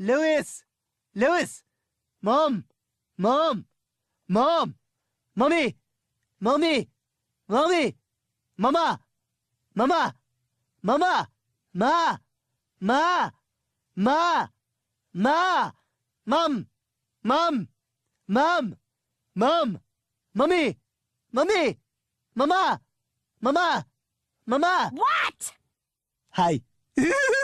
Lewis! Lewis! Mom! Mom! Mom! Mommy! Mommy! Mommy! Mama! Mama! Mama! Ma! Ma! Ma! Ma! Mom! Mom! Mom! Mom! Mommy! Mommy! Mama! Mama! Mama! What? Hi.